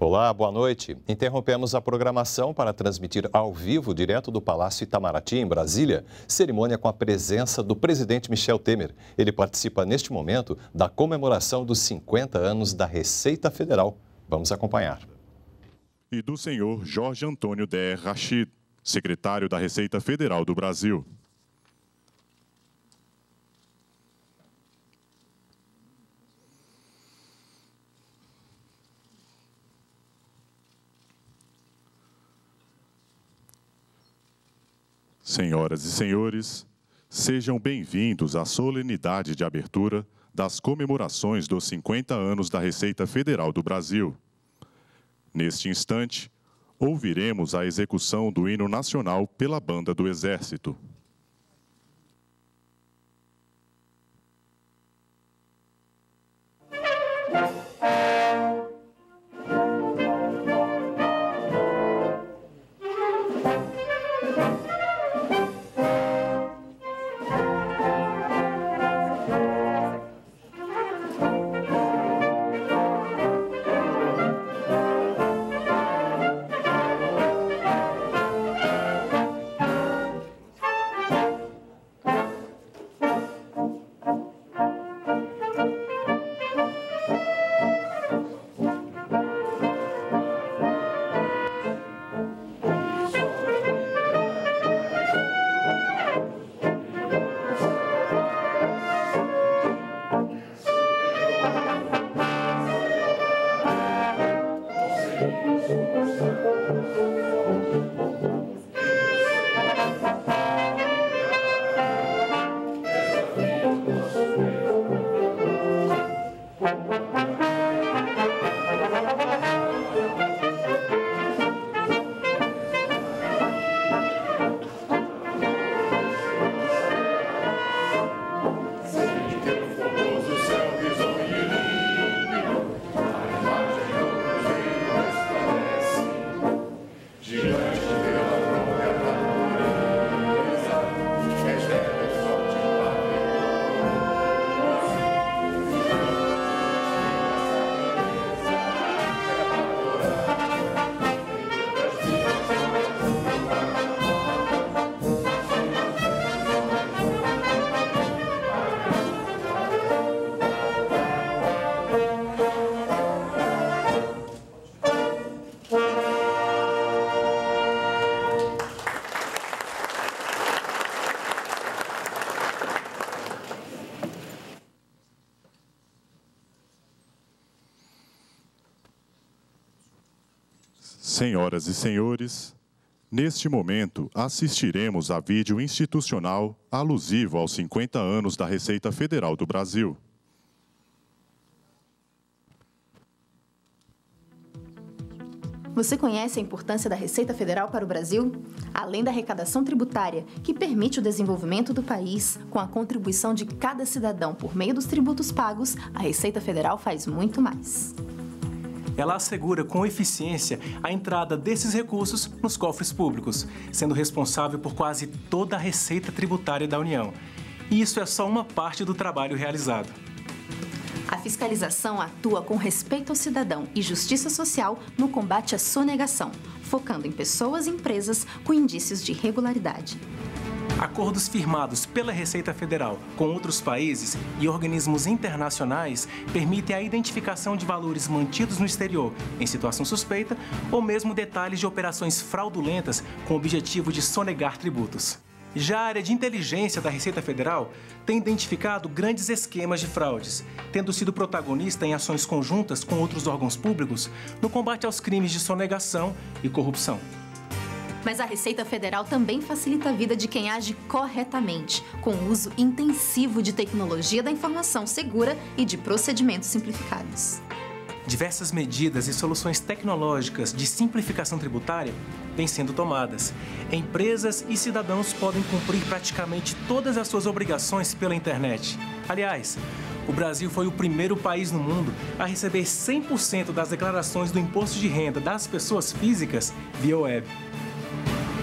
Olá, boa noite. Interrompemos a programação para transmitir ao vivo, direto do Palácio Itamaraty, em Brasília, cerimônia com a presença do presidente Michel Temer. Ele participa neste momento da comemoração dos 50 anos da Receita Federal. Vamos acompanhar. E do senhor Jorge Antônio D. Rachid, secretário da Receita Federal do Brasil. Senhoras e senhores, sejam bem-vindos à solenidade de abertura das comemorações dos 50 anos da Receita Federal do Brasil. Neste instante, ouviremos a execução do hino nacional pela Banda do Exército. Senhoras e senhores, neste momento assistiremos a vídeo institucional alusivo aos 50 anos da Receita Federal do Brasil. Você conhece a importância da Receita Federal para o Brasil? Além da arrecadação tributária, que permite o desenvolvimento do país com a contribuição de cada cidadão por meio dos tributos pagos, a Receita Federal faz muito mais ela assegura com eficiência a entrada desses recursos nos cofres públicos, sendo responsável por quase toda a receita tributária da União. E isso é só uma parte do trabalho realizado. A fiscalização atua com respeito ao cidadão e justiça social no combate à sonegação, focando em pessoas e empresas com indícios de irregularidade. Acordos firmados pela Receita Federal com outros países e organismos internacionais permitem a identificação de valores mantidos no exterior em situação suspeita ou mesmo detalhes de operações fraudulentas com o objetivo de sonegar tributos. Já a área de inteligência da Receita Federal tem identificado grandes esquemas de fraudes, tendo sido protagonista em ações conjuntas com outros órgãos públicos no combate aos crimes de sonegação e corrupção. Mas a Receita Federal também facilita a vida de quem age corretamente, com o uso intensivo de tecnologia da informação segura e de procedimentos simplificados. Diversas medidas e soluções tecnológicas de simplificação tributária vêm sendo tomadas. Empresas e cidadãos podem cumprir praticamente todas as suas obrigações pela internet. Aliás, o Brasil foi o primeiro país no mundo a receber 100% das declarações do imposto de renda das pessoas físicas via web.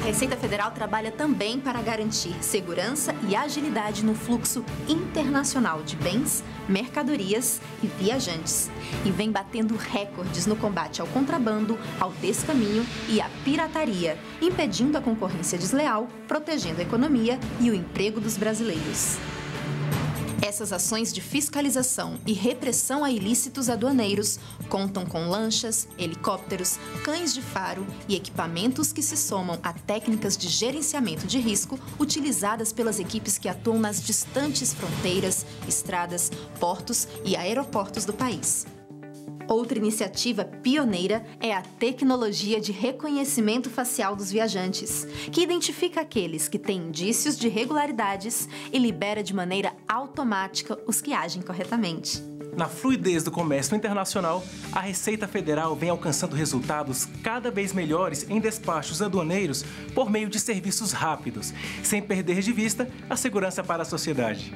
A Receita Federal trabalha também para garantir segurança e agilidade no fluxo internacional de bens, mercadorias e viajantes. E vem batendo recordes no combate ao contrabando, ao descaminho e à pirataria, impedindo a concorrência desleal, protegendo a economia e o emprego dos brasileiros. Essas ações de fiscalização e repressão a ilícitos aduaneiros contam com lanchas, helicópteros, cães de faro e equipamentos que se somam a técnicas de gerenciamento de risco utilizadas pelas equipes que atuam nas distantes fronteiras, estradas, portos e aeroportos do país. Outra iniciativa pioneira é a tecnologia de reconhecimento facial dos viajantes, que identifica aqueles que têm indícios de irregularidades e libera de maneira automática os que agem corretamente. Na fluidez do comércio internacional, a Receita Federal vem alcançando resultados cada vez melhores em despachos aduaneiros por meio de serviços rápidos, sem perder de vista a segurança para a sociedade.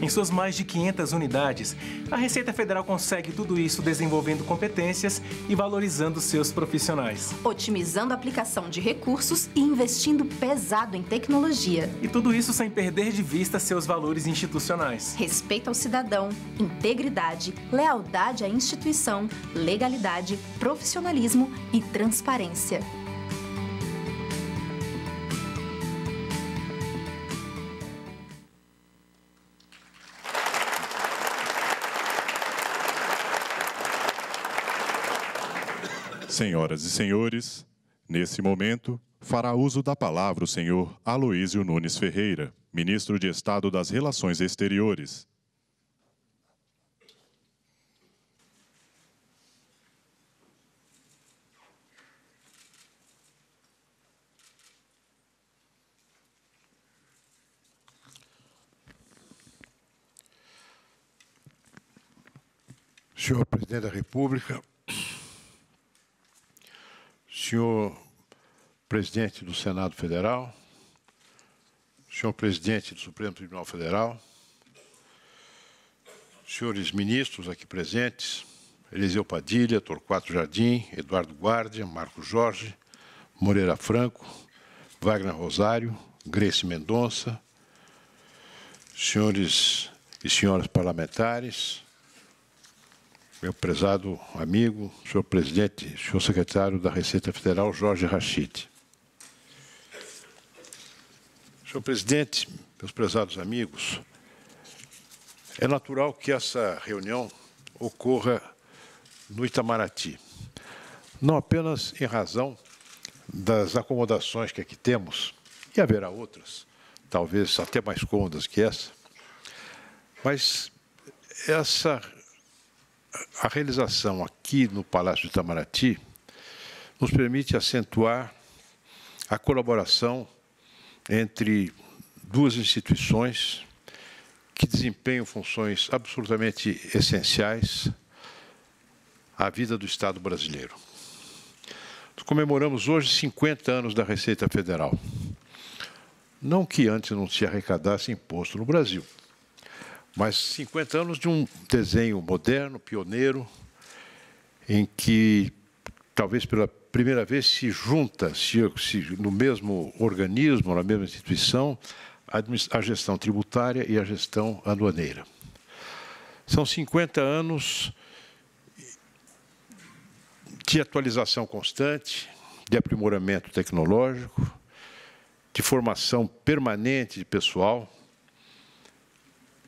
Em suas mais de 500 unidades, a Receita Federal consegue tudo isso desenvolvendo competências e valorizando seus profissionais. Otimizando a aplicação de recursos e investindo pesado em tecnologia. E tudo isso sem perder de vista seus valores institucionais. Respeito ao cidadão, integridade, lealdade à instituição, legalidade, profissionalismo e transparência. Senhoras e senhores, nesse momento fará uso da palavra o senhor Aloísio Nunes Ferreira, ministro de Estado das Relações Exteriores. Senhor Presidente da República, senhor presidente do Senado Federal, senhor presidente do Supremo Tribunal Federal, senhores ministros aqui presentes, Eliseu Padilha, Torquato Jardim, Eduardo Guardia, Marco Jorge, Moreira Franco, Wagner Rosário, Grace Mendonça, senhores e senhoras parlamentares, meu prezado amigo, senhor presidente, senhor secretário da Receita Federal, Jorge Rachid. Senhor presidente, meus prezados amigos, é natural que essa reunião ocorra no Itamaraty, não apenas em razão das acomodações que aqui temos, e haverá outras, talvez até mais cômodas que essa, mas essa a realização aqui no Palácio de Itamaraty nos permite acentuar a colaboração entre duas instituições que desempenham funções absolutamente essenciais à vida do Estado brasileiro. comemoramos hoje 50 anos da Receita Federal. Não que antes não se arrecadasse imposto no Brasil, mas 50 anos de um desenho moderno, pioneiro, em que talvez pela primeira vez se junta se, se, no mesmo organismo, na mesma instituição, a, a gestão tributária e a gestão aduaneira. São 50 anos de atualização constante, de aprimoramento tecnológico, de formação permanente de pessoal,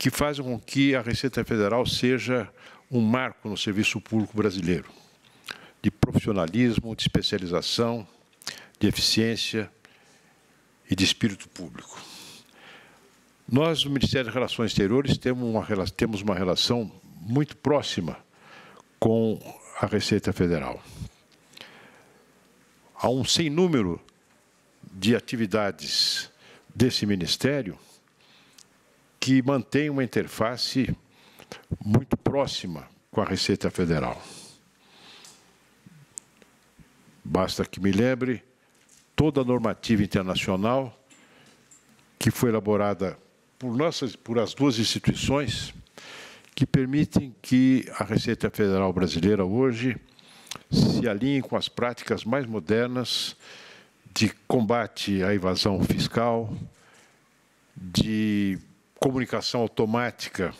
que fazem com que a Receita Federal seja um marco no serviço público brasileiro, de profissionalismo, de especialização, de eficiência e de espírito público. Nós, no Ministério das Relações Exteriores, temos uma, temos uma relação muito próxima com a Receita Federal. Há um sem número de atividades desse Ministério que mantém uma interface muito próxima com a Receita Federal. Basta que me lembre toda a normativa internacional que foi elaborada por, nossas, por as duas instituições que permitem que a Receita Federal brasileira hoje se alinhe com as práticas mais modernas de combate à evasão fiscal, de comunicação automática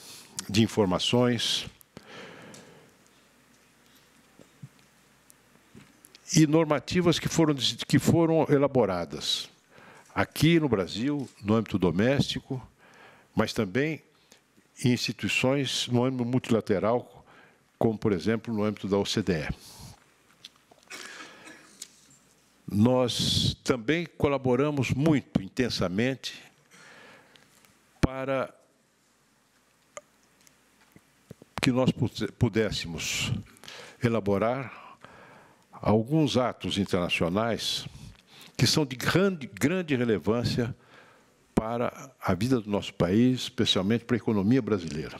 de informações. E normativas que foram, que foram elaboradas aqui no Brasil, no âmbito doméstico, mas também em instituições no âmbito multilateral, como, por exemplo, no âmbito da OCDE. Nós também colaboramos muito intensamente para que nós pudéssemos elaborar alguns atos internacionais que são de grande, grande relevância para a vida do nosso país, especialmente para a economia brasileira.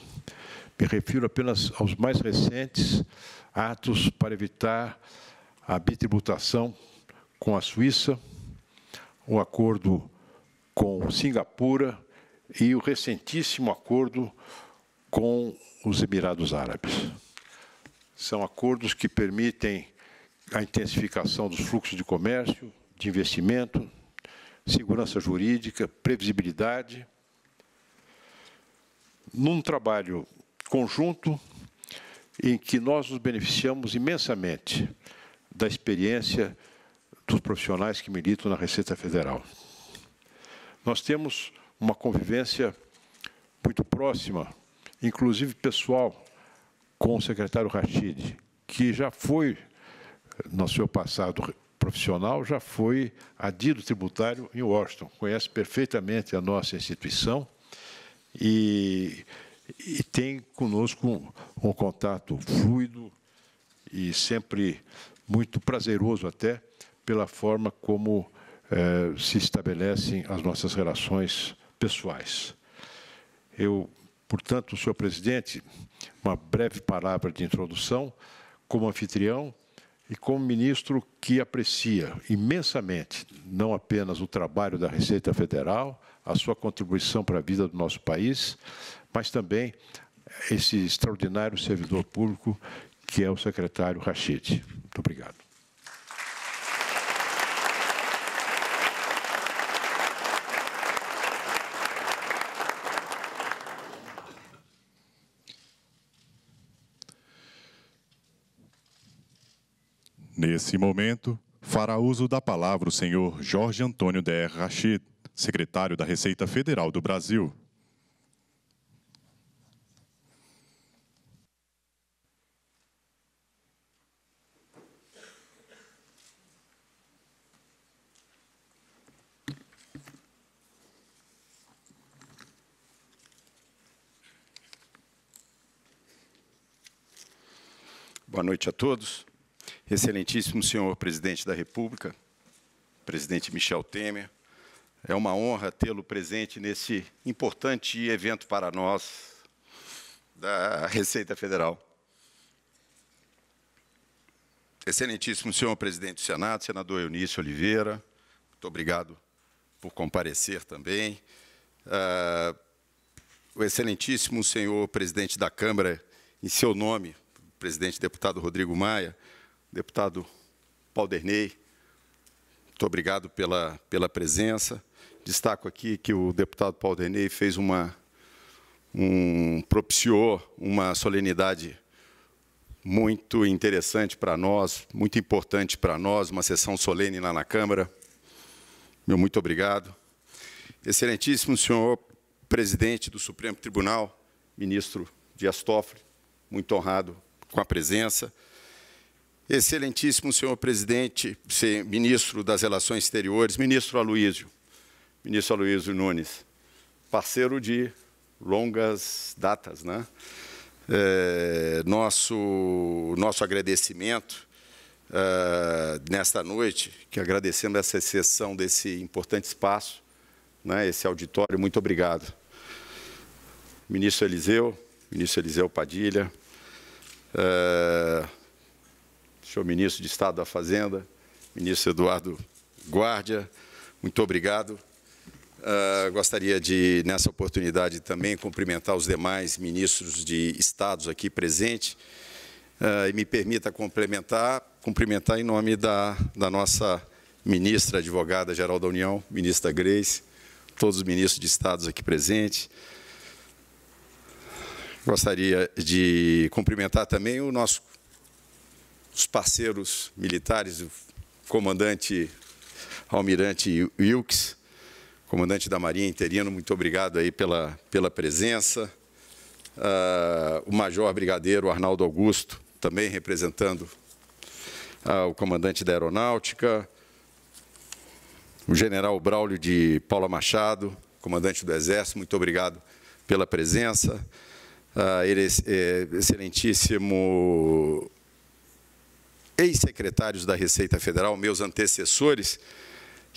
Me refiro apenas aos mais recentes atos para evitar a bitributação com a Suíça, o acordo com Singapura e o recentíssimo acordo com os Emirados Árabes. São acordos que permitem a intensificação dos fluxos de comércio, de investimento, segurança jurídica, previsibilidade. Num trabalho conjunto em que nós nos beneficiamos imensamente da experiência dos profissionais que militam na Receita Federal. Nós temos uma convivência muito próxima, inclusive pessoal, com o secretário Rachid, que já foi, no seu passado profissional, já foi adido tributário em Washington, conhece perfeitamente a nossa instituição e, e tem conosco um, um contato fluido e sempre muito prazeroso até pela forma como eh, se estabelecem as nossas relações pessoais. Eu, portanto, senhor presidente, uma breve palavra de introdução como anfitrião e como ministro que aprecia imensamente não apenas o trabalho da Receita Federal, a sua contribuição para a vida do nosso país, mas também esse extraordinário servidor público que é o secretário Rachid. Muito obrigado. Nesse momento, fará uso da palavra o senhor Jorge Antônio D.R. Rachid, secretário da Receita Federal do Brasil. Boa noite a todos. Excelentíssimo senhor presidente da República, presidente Michel Temer, é uma honra tê-lo presente nesse importante evento para nós da Receita Federal. Excelentíssimo senhor presidente do Senado, senador Eunício Oliveira, muito obrigado por comparecer também. Uh, o excelentíssimo senhor presidente da Câmara, em seu nome, presidente deputado Rodrigo Maia, deputado Derney, muito obrigado pela, pela presença. Destaco aqui que o deputado Paulderney fez uma, um, propiciou uma solenidade muito interessante para nós, muito importante para nós, uma sessão solene lá na Câmara. Meu muito obrigado. Excelentíssimo senhor presidente do Supremo Tribunal, ministro Dias Toffoli, muito honrado com a presença. Excelentíssimo senhor presidente, ministro das Relações Exteriores, ministro Aloísio, ministro Aloísio Nunes, parceiro de longas datas, né? É, nosso, nosso agradecimento é, nesta noite, que agradecemos essa exceção desse importante espaço, né, esse auditório, muito obrigado. Ministro Eliseu, ministro Eliseu Padilha, é, senhor ministro de Estado da Fazenda, ministro Eduardo Guardia, muito obrigado. Uh, gostaria de, nessa oportunidade, também cumprimentar os demais ministros de Estados aqui presentes uh, e me permita complementar, cumprimentar em nome da, da nossa ministra advogada-geral da União, ministra Grace, todos os ministros de Estados aqui presentes. Gostaria de cumprimentar também o nosso os parceiros militares, o comandante almirante Wilkes, comandante da Marinha interino, muito obrigado aí pela, pela presença. Uh, o major brigadeiro Arnaldo Augusto, também representando uh, o comandante da Aeronáutica. O general Braulio de Paula Machado, comandante do Exército, muito obrigado pela presença. Uh, excelentíssimo ex-secretários da Receita Federal, meus antecessores,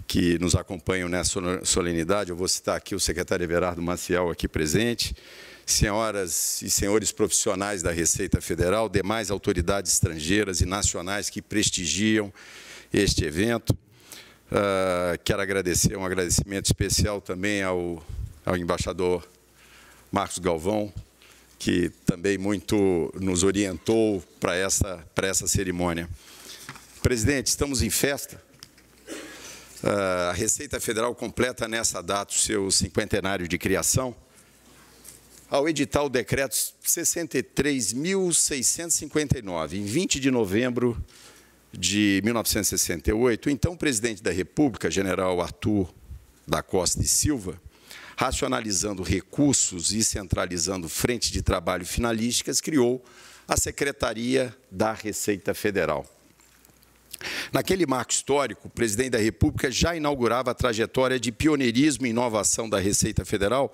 que nos acompanham nessa solenidade. Eu vou citar aqui o secretário Everardo Maciel, aqui presente, senhoras e senhores profissionais da Receita Federal, demais autoridades estrangeiras e nacionais que prestigiam este evento. Uh, quero agradecer um agradecimento especial também ao, ao embaixador Marcos Galvão, que também muito nos orientou para essa, para essa cerimônia. Presidente, estamos em festa. Ah, a Receita Federal completa nessa data o seu cinquentenário de criação. Ao editar o decreto 63.659, em 20 de novembro de 1968, o então presidente da República, general Arthur da Costa e Silva, racionalizando recursos e centralizando frente de trabalho finalísticas, criou a Secretaria da Receita Federal. Naquele marco histórico, o presidente da República já inaugurava a trajetória de pioneirismo e inovação da Receita Federal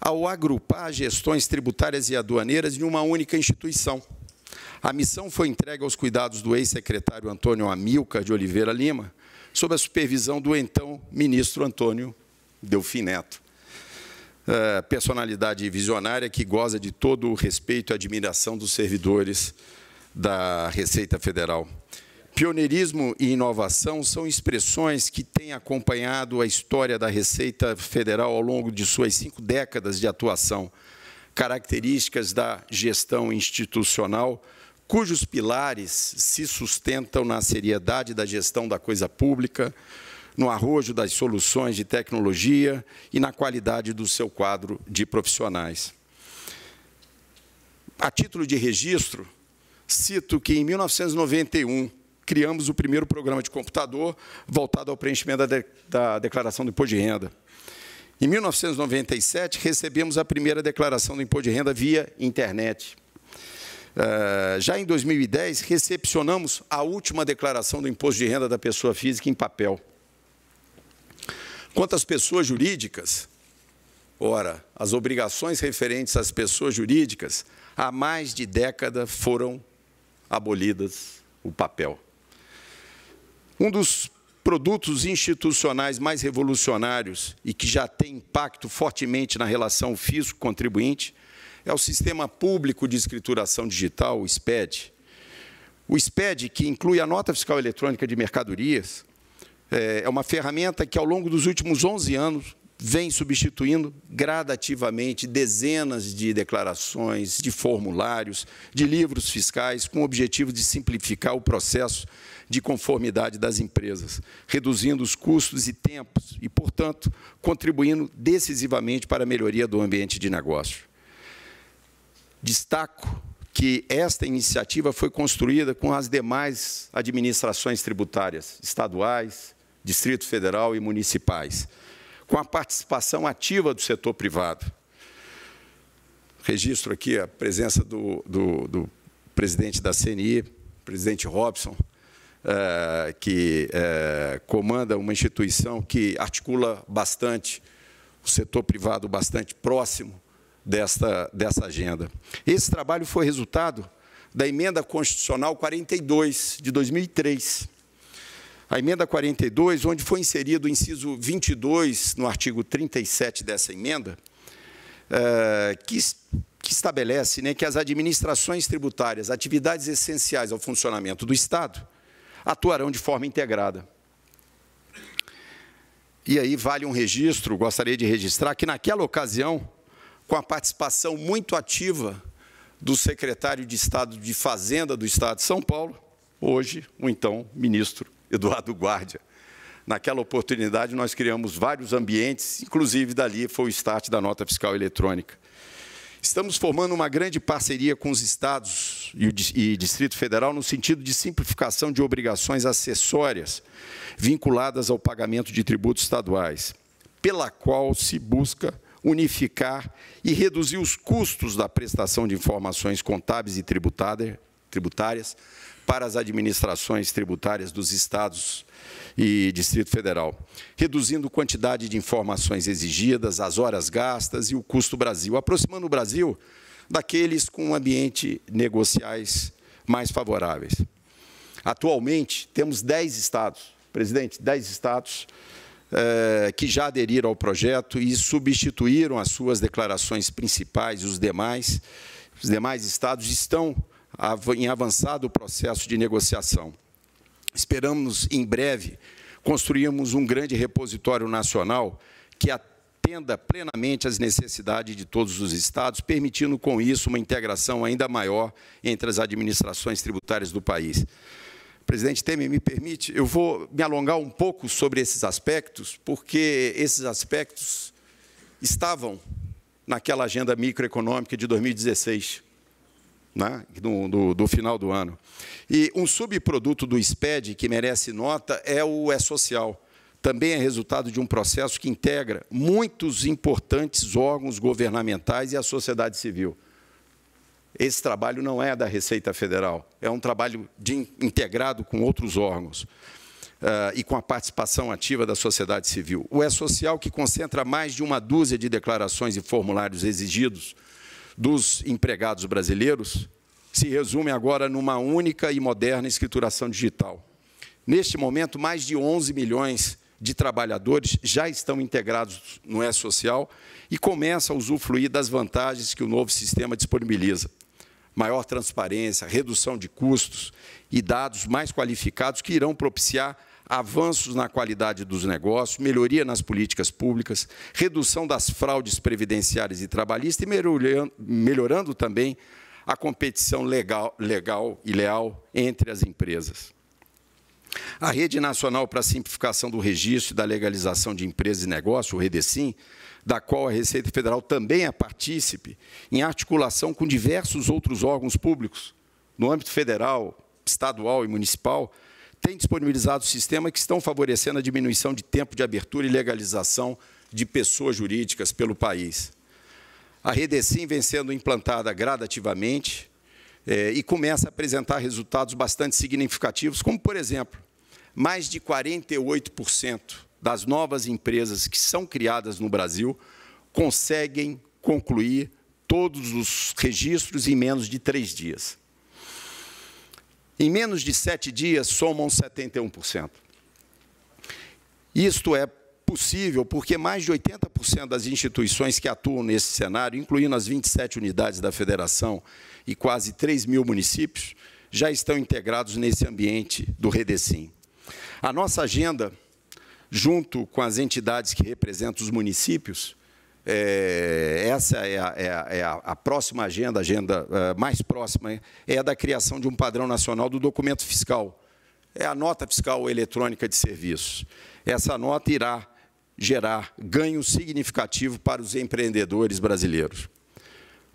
ao agrupar gestões tributárias e aduaneiras em uma única instituição. A missão foi entregue aos cuidados do ex-secretário Antônio Amilcar de Oliveira Lima, sob a supervisão do então ministro Antônio Delfim Neto. É, personalidade visionária que goza de todo o respeito e admiração dos servidores da Receita Federal. Pioneirismo e inovação são expressões que têm acompanhado a história da Receita Federal ao longo de suas cinco décadas de atuação, características da gestão institucional, cujos pilares se sustentam na seriedade da gestão da coisa pública, no arrojo das soluções de tecnologia e na qualidade do seu quadro de profissionais. A título de registro, cito que em 1991 criamos o primeiro programa de computador voltado ao preenchimento da, de, da declaração do imposto de renda. Em 1997, recebemos a primeira declaração do imposto de renda via internet. Eh, já em 2010, recepcionamos a última declaração do imposto de renda da pessoa física em papel. Quanto às pessoas jurídicas, ora, as obrigações referentes às pessoas jurídicas há mais de década foram abolidas o papel. Um dos produtos institucionais mais revolucionários e que já tem impacto fortemente na relação fisco-contribuinte é o Sistema Público de Escrituração Digital, o SPED. O SPED, que inclui a nota fiscal eletrônica de mercadorias, é, é uma ferramenta que, ao longo dos últimos 11 anos, vem substituindo gradativamente dezenas de declarações, de formulários, de livros fiscais, com o objetivo de simplificar o processo de conformidade das empresas, reduzindo os custos e tempos e, portanto, contribuindo decisivamente para a melhoria do ambiente de negócio. Destaco que esta iniciativa foi construída com as demais administrações tributárias estaduais, Distrito Federal e municipais, com a participação ativa do setor privado. Registro aqui a presença do, do, do presidente da CNI, presidente Robson, é, que é, comanda uma instituição que articula bastante o setor privado, bastante próximo desta, dessa agenda. Esse trabalho foi resultado da emenda constitucional 42 de 2003 a emenda 42, onde foi inserido o inciso 22 no artigo 37 dessa emenda, eh, que, que estabelece né, que as administrações tributárias, atividades essenciais ao funcionamento do Estado, atuarão de forma integrada. E aí vale um registro, gostaria de registrar, que naquela ocasião, com a participação muito ativa do secretário de Estado de Fazenda do Estado de São Paulo, hoje o então ministro Eduardo Guardia. Naquela oportunidade, nós criamos vários ambientes, inclusive dali foi o start da nota fiscal eletrônica. Estamos formando uma grande parceria com os estados e Distrito Federal no sentido de simplificação de obrigações acessórias vinculadas ao pagamento de tributos estaduais, pela qual se busca unificar e reduzir os custos da prestação de informações contábeis e tributárias para as administrações tributárias dos estados e Distrito Federal, reduzindo a quantidade de informações exigidas, as horas gastas e o custo Brasil, aproximando o Brasil daqueles com ambiente negociais mais favoráveis. Atualmente, temos 10 estados, presidente, 10 estados eh, que já aderiram ao projeto e substituíram as suas declarações principais, os demais, os demais estados estão em avançado processo de negociação. Esperamos, em breve, construirmos um grande repositório nacional que atenda plenamente às necessidades de todos os estados, permitindo, com isso, uma integração ainda maior entre as administrações tributárias do país. Presidente Temer, me permite, eu vou me alongar um pouco sobre esses aspectos, porque esses aspectos estavam naquela agenda microeconômica de 2016 né, do, do, do, final do ano. E um subproduto do SPED que merece nota é o E-Social. É Também é resultado de um processo que integra muitos importantes órgãos governamentais e a sociedade civil. Esse trabalho não é da Receita Federal, é um trabalho de, integrado com outros órgãos. Uh, e com a participação ativa da sociedade civil. O E-Social, é que concentra mais de uma dúzia de declarações e formulários exigidos dos empregados brasileiros se resume agora numa única e moderna escrituração digital. Neste momento, mais de 11 milhões de trabalhadores já estão integrados no E-Social e começam a usufruir das vantagens que o novo sistema disponibiliza. Maior transparência, redução de custos e dados mais qualificados que irão propiciar avanços na qualidade dos negócios, melhoria nas políticas públicas, redução das fraudes previdenciárias e trabalhistas e melhorando, também a competição legal, legal e leal entre as empresas. A Rede Nacional para a Simplificação do Registro e da Legalização de Empresas e Negócios, o REDECIM, da qual a Receita Federal também é partícipe, em articulação com diversos outros órgãos públicos, no âmbito federal, estadual e municipal, tem disponibilizado sistemas que estão favorecendo a diminuição de tempo de abertura e legalização de pessoas jurídicas pelo país. A SIM vem sendo implantada gradativamente é, e começa a apresentar resultados bastante significativos, como, por exemplo, mais de 48% das novas empresas que são criadas no Brasil conseguem concluir todos os registros em menos de três dias em menos de sete dias somam 71%. Isto é possível porque mais de 80% das instituições que atuam nesse cenário, incluindo as 27 unidades da federação e quase 3 mil municípios, já estão integrados nesse ambiente do Redecim. A nossa agenda, junto com as entidades que representam os municípios, é, essa é, a, é a, é a próxima agenda, a agenda é, mais próxima, é a da criação de um padrão nacional do documento fiscal. É a nota fiscal eletrônica de serviços. Essa nota irá gerar ganho significativo para os empreendedores brasileiros.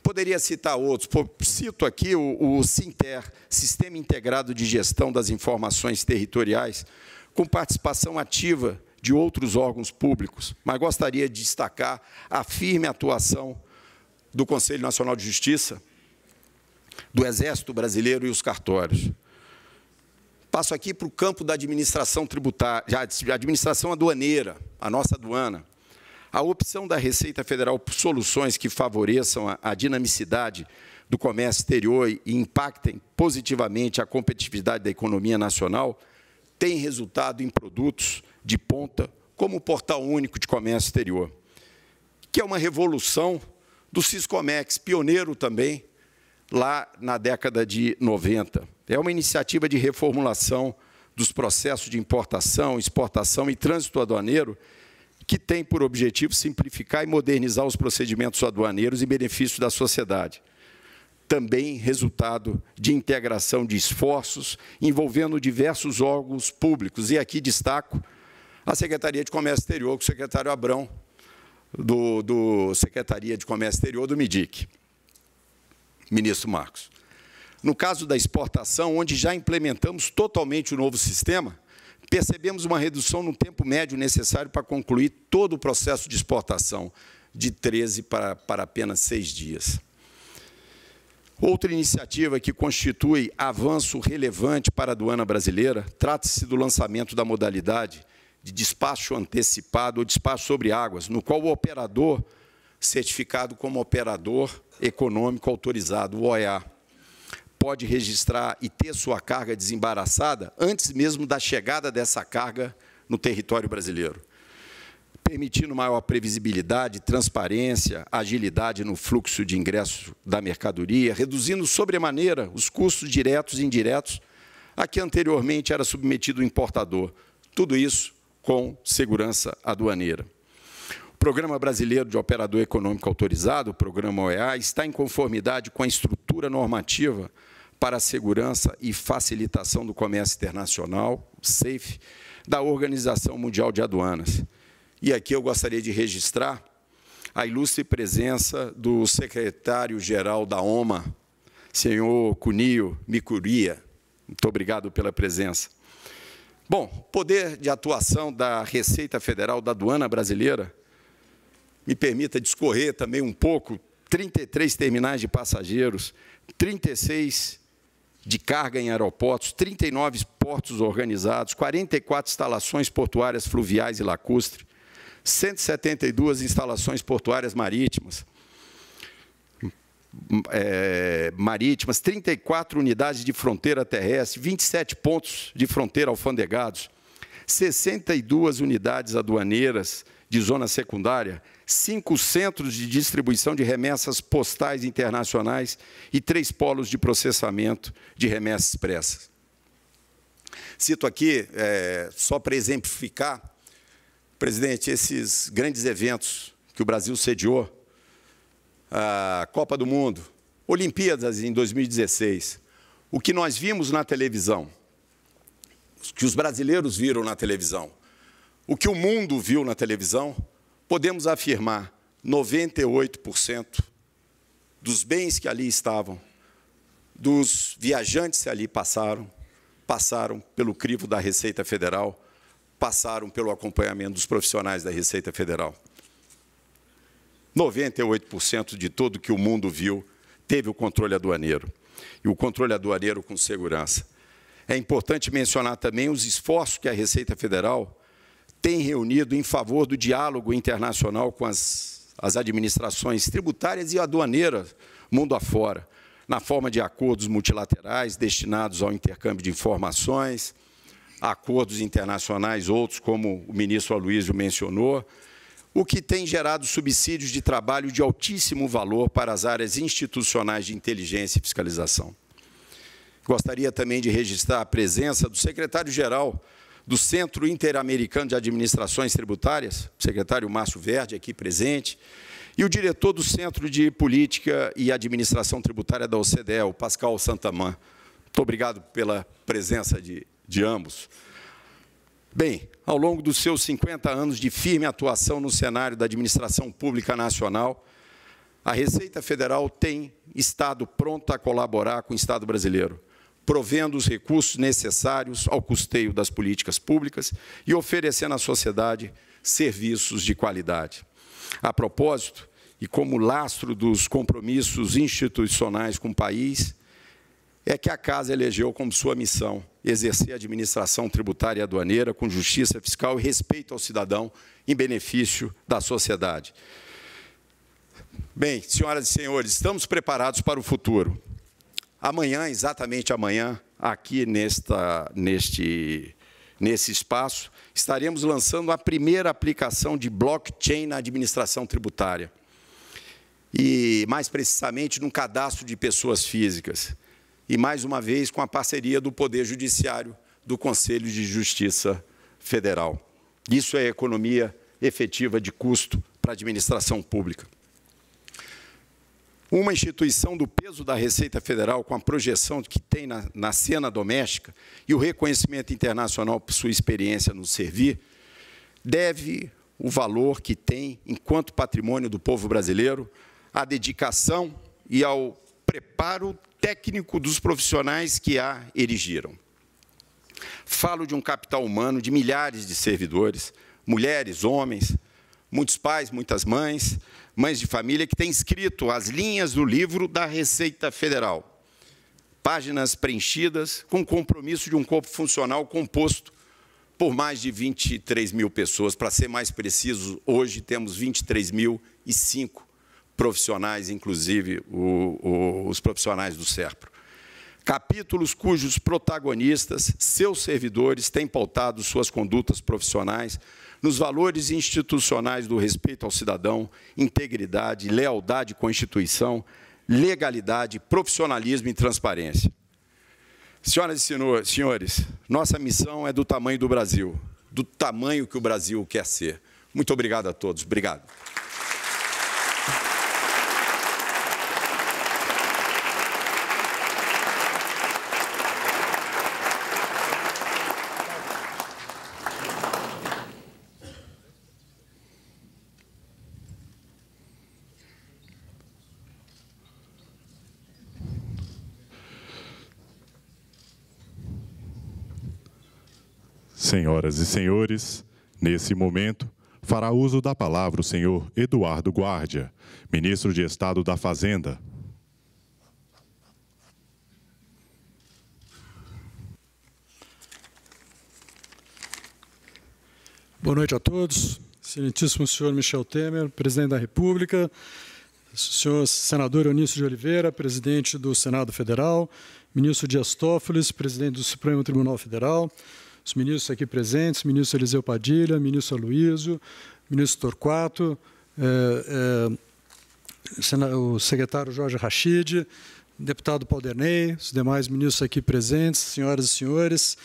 Poderia citar outros, cito aqui o, o Sinter, Sistema Integrado de Gestão das Informações Territoriais, com participação ativa de outros órgãos públicos, mas gostaria de destacar a firme atuação do Conselho Nacional de Justiça, do Exército Brasileiro e os cartórios. Passo aqui para o campo da administração tributária, a administração aduaneira, a nossa aduana. A opção da Receita Federal por soluções que favoreçam a dinamicidade do comércio exterior e impactem positivamente a competitividade da economia nacional tem resultado em produtos de ponta, como o Portal Único de Comércio Exterior, que é uma revolução do Ciscomex, pioneiro também, lá na década de 90. É uma iniciativa de reformulação dos processos de importação, exportação e trânsito aduaneiro, que tem por objetivo simplificar e modernizar os procedimentos aduaneiros em benefício da sociedade. Também resultado de integração de esforços envolvendo diversos órgãos públicos. E aqui destaco a Secretaria de Comércio Exterior, com o secretário Abrão, do, do Secretaria de Comércio Exterior do MIDIC, ministro Marcos. No caso da exportação, onde já implementamos totalmente o novo sistema, percebemos uma redução no tempo médio necessário para concluir todo o processo de exportação, de 13 para, para apenas seis dias. Outra iniciativa que constitui avanço relevante para a aduana brasileira trata-se do lançamento da modalidade de despacho antecipado ou despacho sobre águas, no qual o operador, certificado como operador econômico autorizado, o OEA, pode registrar e ter sua carga desembaraçada antes mesmo da chegada dessa carga no território brasileiro, permitindo maior previsibilidade, transparência, agilidade no fluxo de ingresso da mercadoria, reduzindo sobremaneira os custos diretos e indiretos a que anteriormente era submetido o importador. Tudo isso com segurança aduaneira. O Programa Brasileiro de Operador Econômico Autorizado, o Programa OEA, está em conformidade com a estrutura normativa para a segurança e facilitação do comércio internacional, SAFE, da Organização Mundial de Aduanas. E aqui eu gostaria de registrar a ilustre presença do secretário-geral da OMA, senhor Cunio Micuria. Muito obrigado pela presença. Bom, poder de atuação da Receita Federal da Aduana Brasileira, me permita discorrer também um pouco, 33 terminais de passageiros, 36 de carga em aeroportos, 39 portos organizados, 44 instalações portuárias fluviais e lacustre, 172 instalações portuárias marítimas, é, marítimas, 34 unidades de fronteira terrestre, 27 pontos de fronteira alfandegados, 62 unidades aduaneiras de zona secundária, cinco centros de distribuição de remessas postais internacionais e três polos de processamento de remessas expressas. Cito aqui, é, só para exemplificar, presidente, esses grandes eventos que o Brasil sediou a Copa do Mundo, Olimpíadas em 2016, o que nós vimos na televisão, o que os brasileiros viram na televisão, o que o mundo viu na televisão, podemos afirmar 98% dos bens que ali estavam, dos viajantes que ali passaram, passaram pelo crivo da Receita Federal, passaram pelo acompanhamento dos profissionais da Receita Federal. 98% de tudo que o mundo viu teve o controle aduaneiro. E o controle aduaneiro com segurança. É importante mencionar também os esforços que a Receita Federal tem reunido em favor do diálogo internacional com as, as administrações tributárias e aduaneiras mundo afora, na forma de acordos multilaterais destinados ao intercâmbio de informações, acordos internacionais, outros, como o ministro Aloysio mencionou, o que tem gerado subsídios de trabalho de altíssimo valor para as áreas institucionais de inteligência e fiscalização. Gostaria também de registrar a presença do secretário-geral do Centro Interamericano de Administrações Tributárias, secretário Márcio Verde, aqui presente, e o diretor do Centro de Política e Administração Tributária da OCDE, o Pascal Santamã. Muito obrigado pela presença de, de ambos. Bem, ao longo dos seus 50 anos de firme atuação no cenário da administração pública nacional, a Receita Federal tem estado pronta a colaborar com o Estado brasileiro, provendo os recursos necessários ao custeio das políticas públicas e oferecendo à sociedade serviços de qualidade. A propósito, e como lastro dos compromissos institucionais com o país, é que a Casa elegeu como sua missão exercer a administração tributária e aduaneira com justiça fiscal e respeito ao cidadão em benefício da sociedade. Bem, senhoras e senhores, estamos preparados para o futuro. Amanhã, exatamente amanhã, aqui nesta, neste, nesse espaço, estaremos lançando a primeira aplicação de blockchain na administração tributária. E, mais precisamente, num cadastro de pessoas físicas e mais uma vez com a parceria do Poder Judiciário do Conselho de Justiça Federal. Isso é economia efetiva de custo para a administração pública. Uma instituição do peso da Receita Federal, com a projeção que tem na, na cena doméstica e o reconhecimento internacional por sua experiência no servir, deve o valor que tem, enquanto patrimônio do povo brasileiro, à dedicação e ao preparo técnico dos profissionais que a erigiram. Falo de um capital humano de milhares de servidores, mulheres, homens, muitos pais, muitas mães, mães de família que têm escrito as linhas do livro da Receita Federal. Páginas preenchidas com o compromisso de um corpo funcional composto por mais de 23 mil pessoas. Para ser mais preciso, hoje temos 23 mil e cinco profissionais, inclusive o, o, os profissionais do SERPRO. Capítulos cujos protagonistas, seus servidores, têm pautado suas condutas profissionais nos valores institucionais do respeito ao cidadão, integridade, lealdade com a instituição, legalidade, profissionalismo e transparência. Senhoras e senhores, nossa missão é do tamanho do Brasil, do tamanho que o Brasil quer ser. Muito obrigado a todos. Obrigado. Senhoras e senhores, nesse momento, fará uso da palavra o senhor Eduardo Guardia, ministro de Estado da Fazenda. Boa noite a todos. Excelentíssimo senhor Michel Temer, presidente da República, senhor senador Eunício de Oliveira, presidente do Senado Federal, ministro Dias Toffoli, presidente do Supremo Tribunal Federal, os ministros aqui presentes, ministro Eliseu Padilha, ministro Aloysio, ministro Torquato, é, é, o secretário Jorge Rachid, deputado Paulderney, os demais ministros aqui presentes, senhoras e senhores.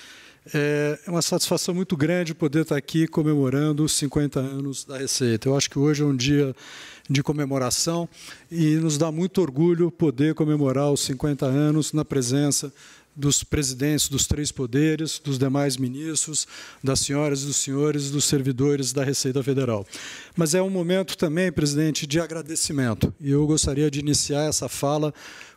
É, é uma satisfação muito grande poder estar aqui comemorando os 50 anos da Receita. Eu acho que hoje é um dia de comemoração e nos dá muito orgulho poder comemorar os 50 anos na presença dos presidentes dos três poderes, dos demais ministros, das senhoras, e dos senhores, dos servidores da Receita Federal. Mas é um momento também, presidente, de agradecimento. E eu gostaria de iniciar essa fala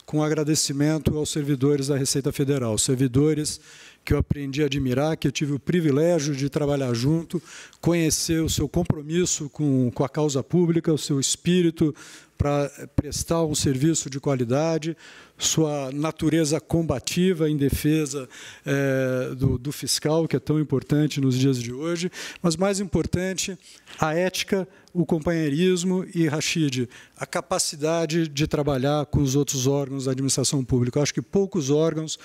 com agradecimento aos servidores da Receita Federal, servidores que eu aprendi a admirar, que eu tive o privilégio de trabalhar junto, conhecer o seu compromisso com, com a causa pública, o seu espírito para prestar um serviço de qualidade, sua natureza combativa em defesa é, do, do fiscal, que é tão importante nos dias de hoje, mas mais importante, a ética o companheirismo e, Rachid, a capacidade de trabalhar com os outros órgãos da administração pública. Eu acho que poucos órgãos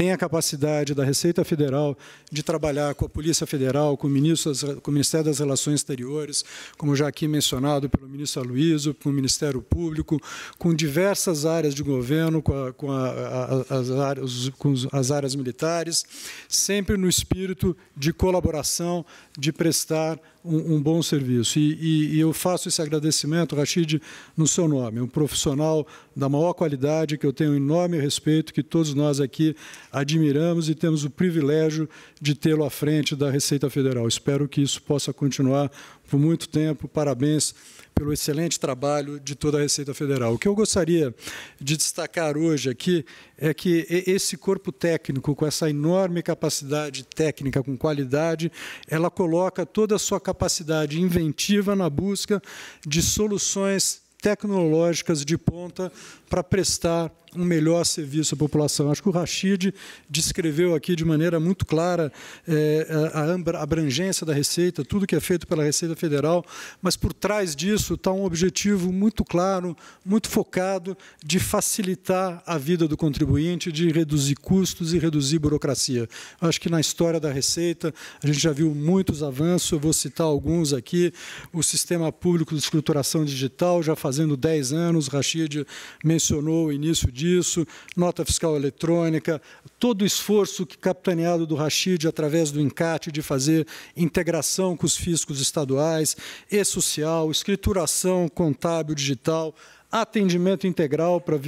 tem a capacidade da Receita Federal de trabalhar com a Polícia Federal, com o, ministro, com o Ministério das Relações Exteriores, como já aqui mencionado pelo ministro Aloysio, com o Ministério Público, com diversas áreas de governo, com, a, com, a, as, áreas, com as áreas militares, sempre no espírito de colaboração, de prestar um, um bom serviço. E, e, e, eu faço esse agradecimento, Rachid, no seu nome. É um profissional da maior qualidade, que eu tenho um enorme respeito, que todos nós aqui admiramos e temos o privilégio de tê-lo à frente da Receita Federal. Espero que isso possa continuar por muito tempo. Parabéns pelo excelente trabalho de toda a Receita Federal. O que eu gostaria de destacar hoje aqui é que esse corpo técnico, com essa enorme capacidade técnica, com qualidade, ela coloca toda a sua capacidade inventiva na busca de soluções tecnológicas de ponta para prestar um melhor serviço à população. Acho que o Rachid descreveu aqui de maneira muito clara é, a abrangência da Receita, tudo que é feito pela Receita Federal, mas por trás disso está um objetivo muito claro, muito focado, de facilitar a vida do contribuinte, de reduzir custos e reduzir burocracia. Acho que na história da Receita a gente já viu muitos avanços, eu vou citar alguns aqui. O Sistema Público de Escrituração Digital, já fazendo 10 anos, Rachid mencionou mencionou o início disso, nota fiscal eletrônica, todo o esforço que capitaneado do Rachid através do encate de fazer integração com os fiscos estaduais, e social, escrituração contábil digital, atendimento integral para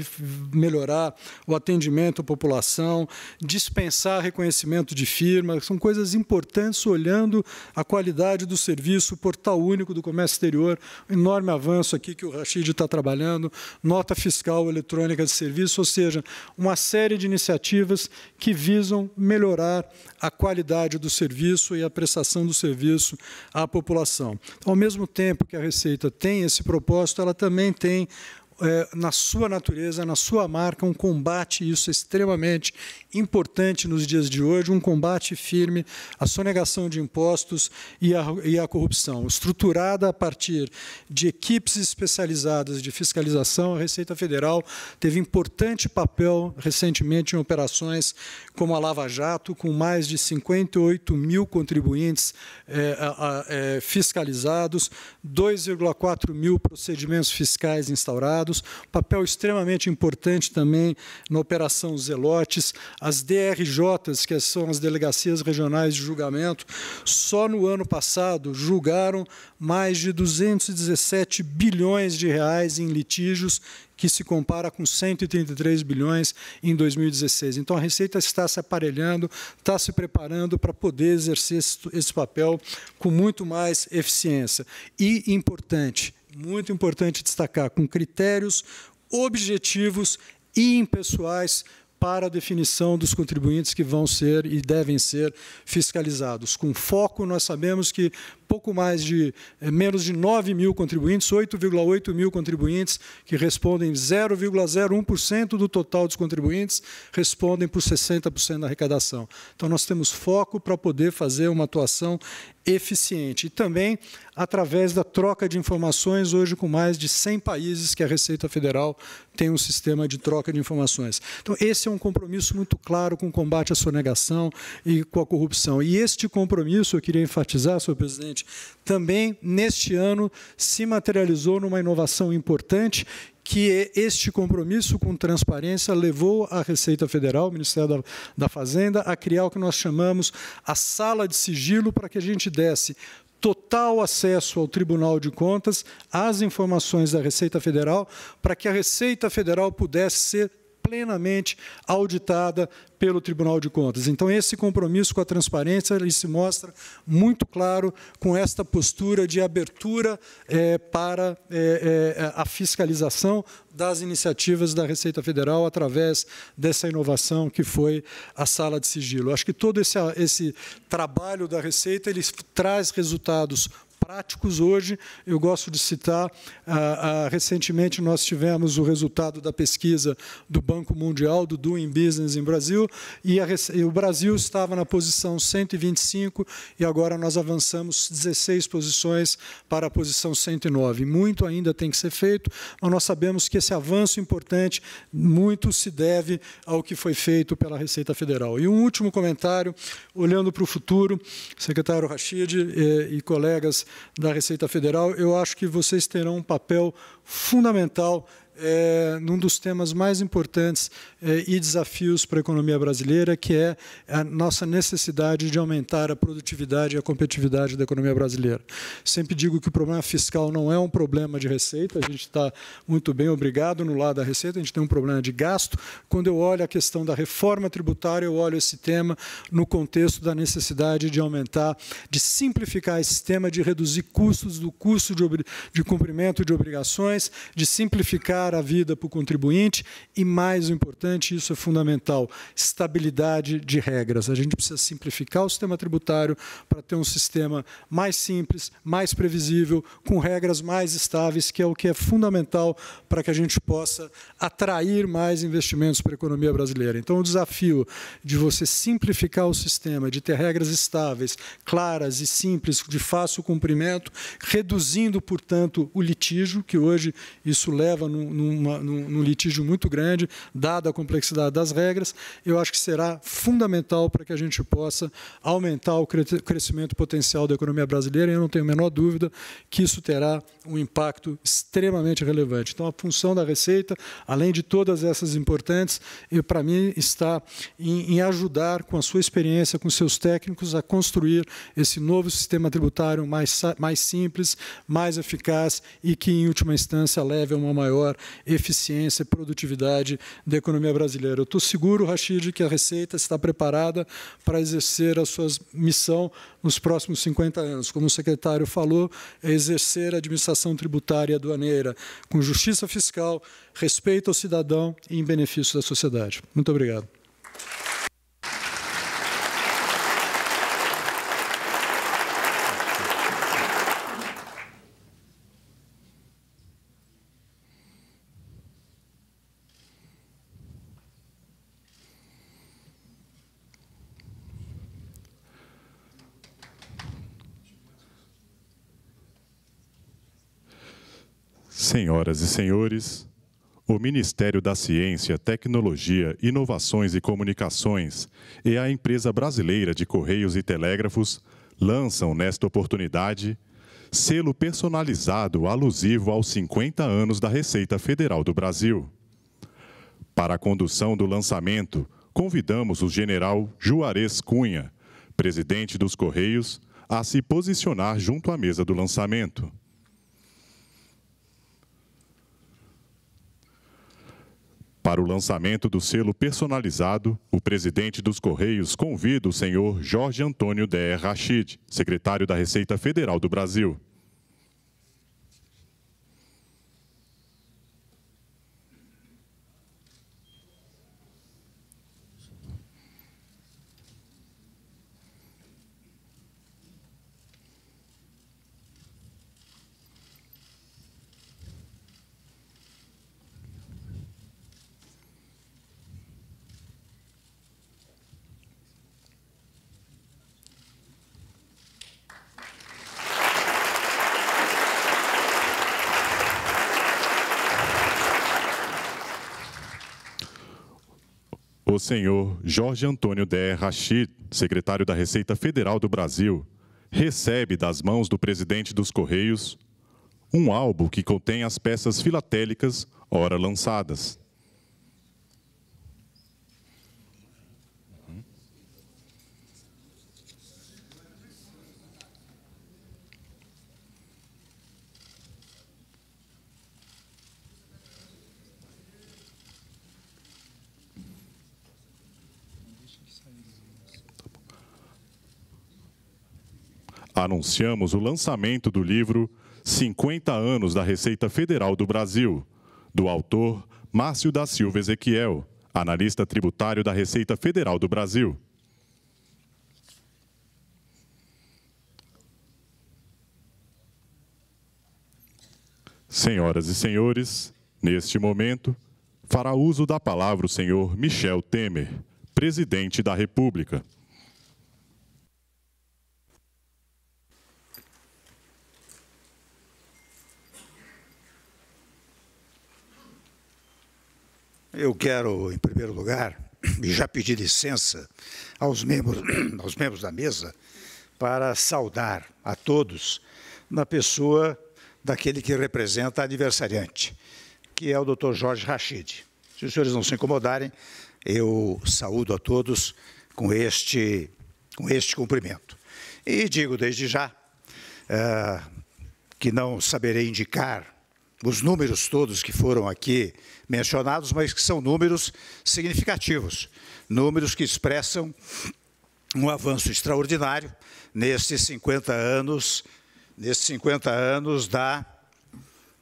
melhorar o atendimento à população, dispensar reconhecimento de firma, são coisas importantes olhando a qualidade do serviço, o portal único do comércio exterior, um enorme avanço aqui que o Rachid está trabalhando, nota fiscal eletrônica de serviço, ou seja, uma série de iniciativas que visam melhorar a qualidade do serviço e a prestação do serviço à população. Então, ao mesmo tempo que a Receita tem esse propósito, ela também tem é, na sua natureza, na sua marca, um combate, isso é extremamente importante nos dias de hoje, um combate firme à sonegação de impostos e à, e à corrupção, estruturada a partir de equipes especializadas de fiscalização, a Receita Federal teve importante papel recentemente em operações como a Lava Jato, com mais de 58 mil contribuintes é, é, fiscalizados, 2,4 mil procedimentos fiscais instaurados, Dourados, papel extremamente importante também na Operação Zelotes, as DRJs, que são as Delegacias Regionais de Julgamento, só no ano passado julgaram mais de 217 bilhões de reais em litígios que se compara com 133 bilhões em 2016. Então, a Receita está se aparelhando, está se preparando para poder exercer esse papel com muito mais eficiência. E, importante, muito importante destacar, com critérios objetivos e impessoais para a definição dos contribuintes que vão ser e devem ser fiscalizados. Com foco, nós sabemos que pouco mais de eh, menos de 9 mil contribuintes, 8,8 mil contribuintes, que respondem 0,01% do total dos contribuintes, respondem por 60% da arrecadação. Então, nós temos foco para poder fazer uma atuação eficiente. E também através da troca de informações, hoje com mais de 100 países que a Receita Federal tem um sistema de troca de informações. Então, esse é um compromisso muito claro com o combate à sonegação e com a corrupção. E este compromisso, eu queria enfatizar, senhor presidente, também neste ano se materializou numa inovação importante que é este compromisso com transparência levou a Receita Federal, o Ministério da, da Fazenda, a criar o que nós chamamos a sala de sigilo para que a gente desse total acesso ao Tribunal de Contas às informações da Receita Federal, para que a Receita Federal pudesse ser plenamente auditada pelo Tribunal de Contas. Então, esse compromisso com a transparência ele se mostra muito claro com esta postura de abertura é, para é, é, a fiscalização das iniciativas da Receita Federal através dessa inovação que foi a sala de sigilo. Acho que todo esse, esse trabalho da Receita ele traz resultados práticos hoje. Eu gosto de citar, ah, ah, recentemente nós tivemos o resultado da pesquisa do Banco Mundial, do Doing Business em Brasil, e, a, e o Brasil estava na posição 125 e agora nós avançamos 16 posições para a posição 109. Muito ainda tem que ser feito, mas nós sabemos que esse avanço importante muito se deve ao que foi feito pela Receita Federal. E um último comentário, olhando para o futuro, secretário Rachid e, eh, e colegas, da Receita Federal, eu acho que vocês terão um papel fundamental é, num dos temas mais importantes é, e desafios para a economia brasileira, que é a nossa necessidade de aumentar a produtividade e a competitividade da economia brasileira. Sempre digo que o problema fiscal não é um problema de receita, a gente está muito bem obrigado no lado da receita, a gente tem um problema de gasto. Quando eu olho a questão da reforma tributária, eu olho esse tema no contexto da necessidade de aumentar, de simplificar esse sistema, de reduzir custos do custo de, de cumprimento de obrigações, de simplificar melhorar a vida para o contribuinte e, mais importante, isso é fundamental, estabilidade de regras. A gente precisa simplificar o sistema tributário para ter um sistema mais simples, mais previsível, com regras mais estáveis, que é o que é fundamental para que a gente possa atrair mais investimentos para a economia brasileira. Então, o desafio de você simplificar o sistema, de ter regras estáveis, claras e simples, de fácil cumprimento, reduzindo, portanto, o litígio, que hoje isso leva num, numa, num, num litígio muito grande, dada a complexidade das regras, eu acho que será fundamental para que a gente possa aumentar o crescimento potencial da economia brasileira, e eu não tenho a menor dúvida que isso terá um impacto extremamente relevante. Então, a função da Receita, além de todas essas importantes, para mim está em, em ajudar com a sua experiência, com seus técnicos, a construir esse novo sistema tributário mais, mais simples, mais eficaz e que, em última instância, leve a uma maior eficiência e produtividade da economia brasileira. Eu estou seguro, Rachid, que a Receita está preparada para exercer a sua missão nos próximos 50 anos. Como o secretário falou, é exercer a administração tributária e aduaneira com justiça fiscal, respeito ao cidadão e em benefício da sociedade. Muito obrigado. Senhoras e senhores, o Ministério da Ciência, Tecnologia, Inovações e Comunicações e a empresa brasileira de Correios e Telégrafos lançam nesta oportunidade selo personalizado alusivo aos 50 anos da Receita Federal do Brasil. Para a condução do lançamento, convidamos o general Juarez Cunha, presidente dos Correios, a se posicionar junto à mesa do lançamento. Para o lançamento do selo personalizado, o presidente dos Correios convida o senhor Jorge Antônio D. Rachid, secretário da Receita Federal do Brasil. senhor Jorge Antônio Der Rachid, secretário da Receita Federal do Brasil, recebe das mãos do presidente dos Correios um álbum que contém as peças filatélicas ora lançadas. anunciamos o lançamento do livro 50 anos da Receita Federal do Brasil, do autor Márcio da Silva Ezequiel, analista tributário da Receita Federal do Brasil. Senhoras e senhores, neste momento, fará uso da palavra o senhor Michel Temer, presidente da República. Eu quero, em primeiro lugar, já pedir licença aos membros, aos membros da mesa para saudar a todos na pessoa daquele que representa a aniversariante, que é o Dr. Jorge Rachid. Se os senhores não se incomodarem, eu saúdo a todos com este, com este cumprimento. E digo desde já é, que não saberei indicar os números todos que foram aqui mencionados, mas que são números significativos, números que expressam um avanço extraordinário nesses 50 anos, nesses 50 anos da,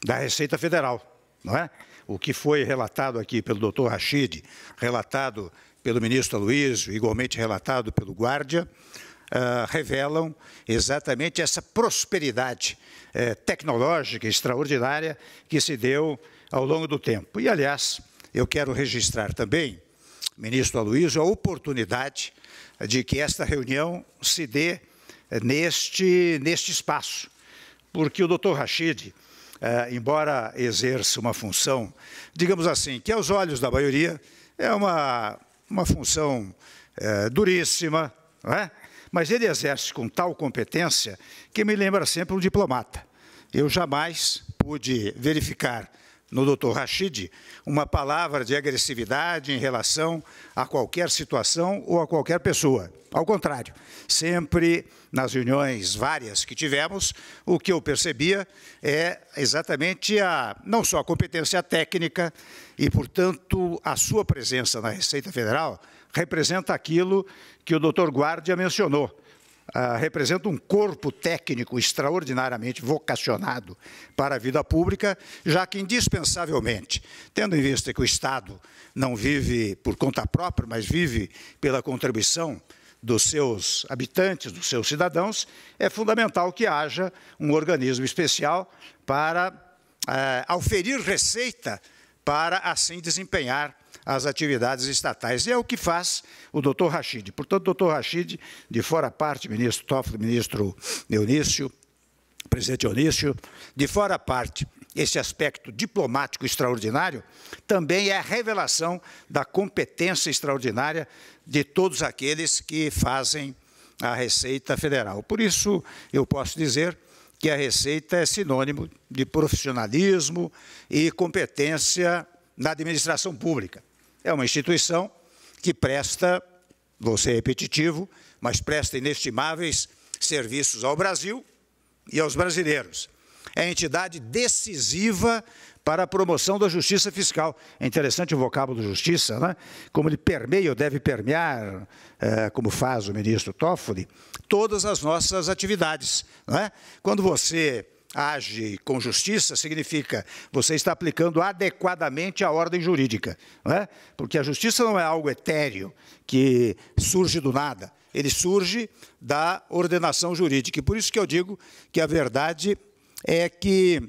da Receita Federal, não é? O que foi relatado aqui pelo doutor Rachid, relatado pelo ministro Aloysio, igualmente relatado pelo Guardia, ah, revelam exatamente essa prosperidade eh, tecnológica extraordinária que se deu ao longo do tempo. E, aliás, eu quero registrar também, ministro Aloysio, a oportunidade de que esta reunião se dê eh, neste, neste espaço, porque o doutor Rachid, eh, embora exerça uma função, digamos assim, que aos olhos da maioria é uma, uma função duríssima, não é? Mas ele exerce com tal competência que me lembra sempre um diplomata. Eu jamais pude verificar no doutor Rashid uma palavra de agressividade em relação a qualquer situação ou a qualquer pessoa. Ao contrário, sempre nas reuniões várias que tivemos, o que eu percebia é exatamente a não só a competência técnica e, portanto, a sua presença na Receita Federal representa aquilo que o doutor Guardia mencionou. Uh, representa um corpo técnico extraordinariamente vocacionado para a vida pública, já que, indispensavelmente, tendo em vista que o Estado não vive por conta própria, mas vive pela contribuição dos seus habitantes, dos seus cidadãos, é fundamental que haja um organismo especial para uh, auferir receita para assim desempenhar às atividades estatais. E é o que faz o doutor Rachid. Portanto, doutor Rachid, de fora a parte, ministro Toffoli, ministro Eunício, presidente Eunício, de fora a parte, esse aspecto diplomático extraordinário também é a revelação da competência extraordinária de todos aqueles que fazem a Receita Federal. Por isso, eu posso dizer que a Receita é sinônimo de profissionalismo e competência na administração pública. É uma instituição que presta, vou ser repetitivo, mas presta inestimáveis serviços ao Brasil e aos brasileiros. É a entidade decisiva para a promoção da justiça fiscal. É interessante o vocábulo justiça, né? como ele permeia ou deve permear, é, como faz o ministro Toffoli, todas as nossas atividades. Né? Quando você age com justiça significa você está aplicando adequadamente a ordem jurídica, não é? porque a justiça não é algo etéreo que surge do nada, ele surge da ordenação jurídica. E por isso que eu digo que a verdade é que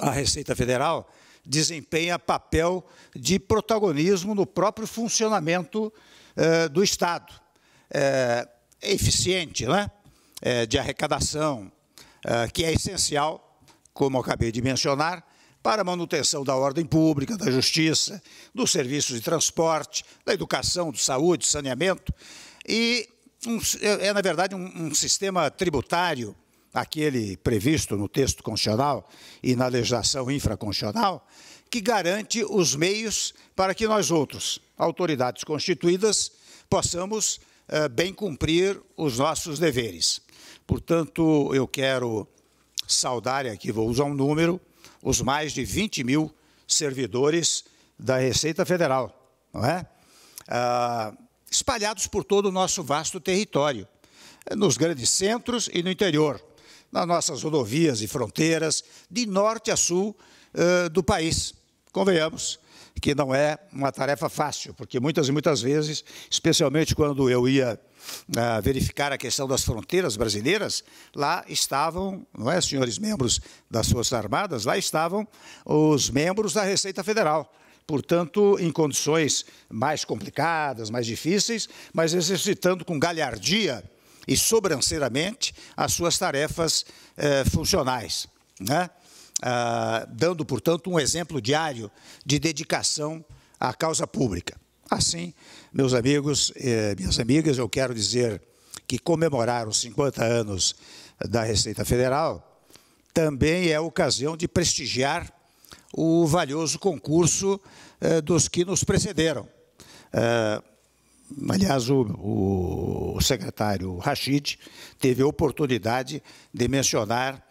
a Receita Federal desempenha papel de protagonismo no próprio funcionamento eh, do Estado. É, é eficiente, né? É, eh, de arrecadação, ah, que é essencial, como acabei de mencionar, para a manutenção da ordem pública, da justiça, dos serviços de transporte, da educação, de saúde, saneamento. E um, é, é, na verdade, um, um sistema tributário, aquele previsto no texto constitucional e na legislação infraconstitucional, que garante os meios para que nós outros, autoridades constituídas, possamos ah, bem cumprir os nossos deveres. Portanto, eu quero saudar aqui, vou usar um número, os mais de 20 mil servidores da Receita Federal, não é? Ah, espalhados por todo o nosso vasto território, nos grandes centros e no interior, nas nossas rodovias e fronteiras, de norte a sul ah, do país. Convenhamos que não é uma tarefa fácil, porque muitas e muitas vezes, especialmente quando eu ia ah, verificar a questão das fronteiras brasileiras, lá estavam, não é, senhores membros das Forças Armadas, lá estavam os membros da Receita Federal. Portanto, em condições mais complicadas, mais difíceis, mas exercitando com galhardia e sobranceiramente as suas tarefas eh, funcionais. Né? Ah, dando, portanto, um exemplo diário de dedicação à causa pública. Assim, meus amigos, e eh, minhas amigas, eu quero dizer que comemorar os 50 anos da Receita Federal também é ocasião de prestigiar o valioso concurso eh, dos que nos precederam. Ah, aliás, o, o secretário Rachid teve a oportunidade de mencionar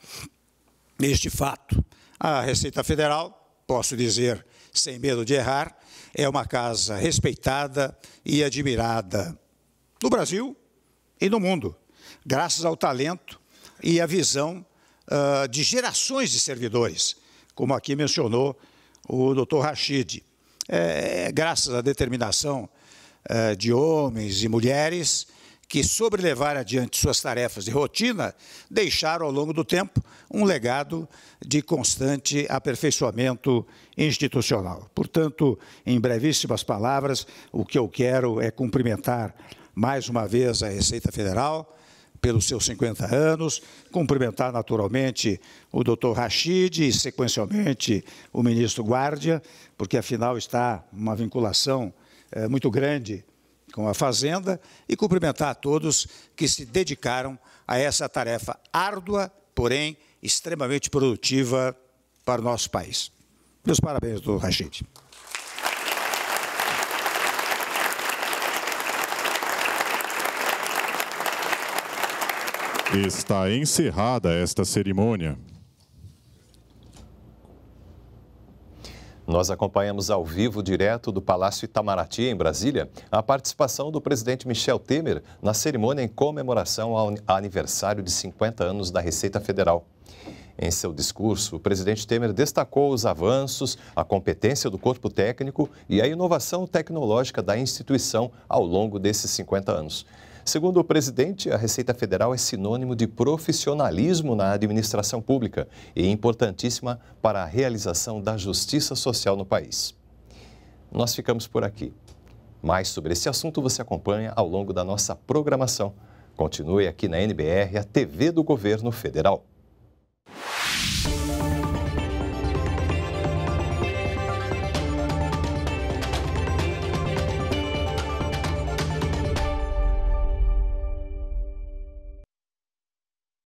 neste fato. A Receita Federal, posso dizer sem medo de errar, é uma casa respeitada e admirada no Brasil e no mundo, graças ao talento e à visão uh, de gerações de servidores, como aqui mencionou o doutor Rachid. É, é graças à determinação uh, de homens e mulheres que, sobrelevar adiante suas tarefas de rotina, deixaram ao longo do tempo um legado de constante aperfeiçoamento institucional. Portanto, em brevíssimas palavras, o que eu quero é cumprimentar mais uma vez a Receita Federal pelos seus 50 anos, cumprimentar naturalmente o doutor Rachid e, sequencialmente, o ministro Guardia, porque, afinal, está uma vinculação é, muito grande com a Fazenda e cumprimentar a todos que se dedicaram a essa tarefa árdua, porém extremamente produtiva para o nosso país. Meus parabéns, doutor Rachid. Está encerrada esta cerimônia. Nós acompanhamos ao vivo, direto do Palácio Itamaraty, em Brasília, a participação do presidente Michel Temer na cerimônia em comemoração ao aniversário de 50 anos da Receita Federal. Em seu discurso, o presidente Temer destacou os avanços, a competência do corpo técnico e a inovação tecnológica da instituição ao longo desses 50 anos. Segundo o presidente, a Receita Federal é sinônimo de profissionalismo na administração pública e é importantíssima para a realização da justiça social no país. Nós ficamos por aqui. Mais sobre esse assunto você acompanha ao longo da nossa programação. Continue aqui na NBR, a TV do Governo Federal.